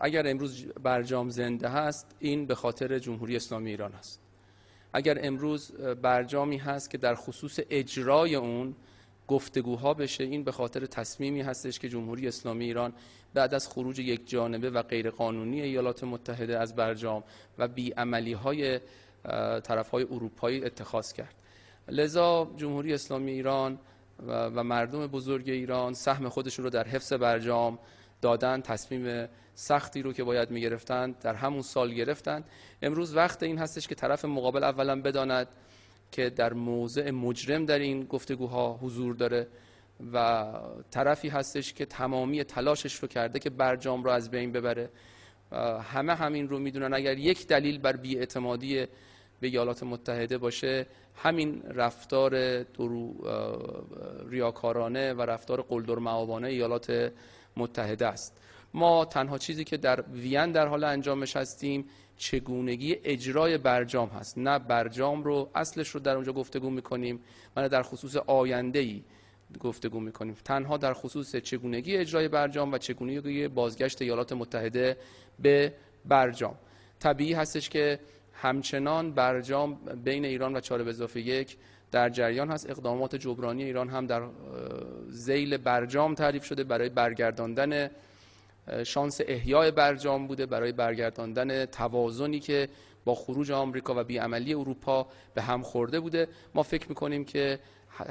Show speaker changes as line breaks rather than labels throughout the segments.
اگر امروز برجام زنده هست این به خاطر جمهوری اسلامی ایران است اگر امروز برجامی هست که در خصوص اجرای اون گفتگوها بشه این به خاطر تصمیمی هستش که جمهوری اسلامی ایران بعد از خروج یک جانبه و غیرقانونی ایالات متحده از برجام و بیعملی های طرف های اروپایی اتخاذ کرد لذا جمهوری اسلامی ایران و مردم بزرگ ایران سهم خودشون رو در حفظ برجام دادن تصمیم سختی رو که باید میگرفتند در همون سال گرفتن امروز وقت این هستش که طرف مقابل اولا بداند که در موضع مجرم در این گفتگوها حضور داره و طرفی هستش که تمامی تلاشش رو کرده که برجام رو از بین ببره همه همین رو میدونن اگر یک دلیل بر بیاعتمادی به ایالات متحده باشه همین رفتار درو ریاکارانه و رفتار قلدرمعابانه ایالات متحده است ما تنها چیزی که در وین در حال انجامش هستیم چگونگی اجرای برجام هست نه برجام رو اصلش رو در اونجا گفتگو میکنیم و نه در خصوص آینده ای گفتگو میکنیم تنها در خصوص چگونگی اجرای برجام و چگونگی بازگشت ایالات متحده به برجام طبیعی هستش که همچنان برجام بین ایران و چهار اضافه یک در جریان هست اقدامات جبرانی ایران هم در زیل برجام تعریف شده برای برگرداندن شانس احیای برجام بوده برای برگرداندن توازنی که با خروج آمریکا و بیعملی اروپا به هم خورده بوده ما فکر میکنیم که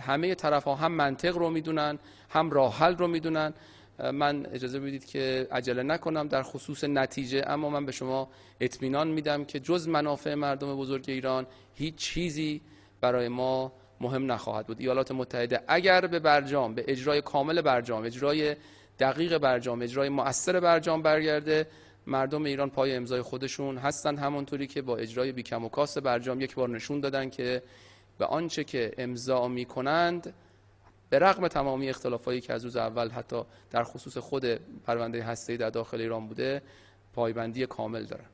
همه طرف ها هم منطق رو میدونن هم راه حل رو میدونن من اجازه بدید که عجله نکنم در خصوص نتیجه اما من به شما اطمینان میدم که جز منافع مردم بزرگ ایران هیچ چیزی برای ما مهم نخواهد بود ایالات متحده اگر به برجام به اجرای کامل برجام اجرای دقیق برجام اجرای مؤثر برجام برگرده مردم ایران پای امضای خودشون هستن همانطوری که با اجرای بیکم و کاس برجام یک بار نشون دادن که به آنچه که امضا میکنند به رغم تمامی اختلافایی که از روز اول حتی در خصوص خود پرونده هسته‌ای در داخل ایران بوده پایبندی کامل دارن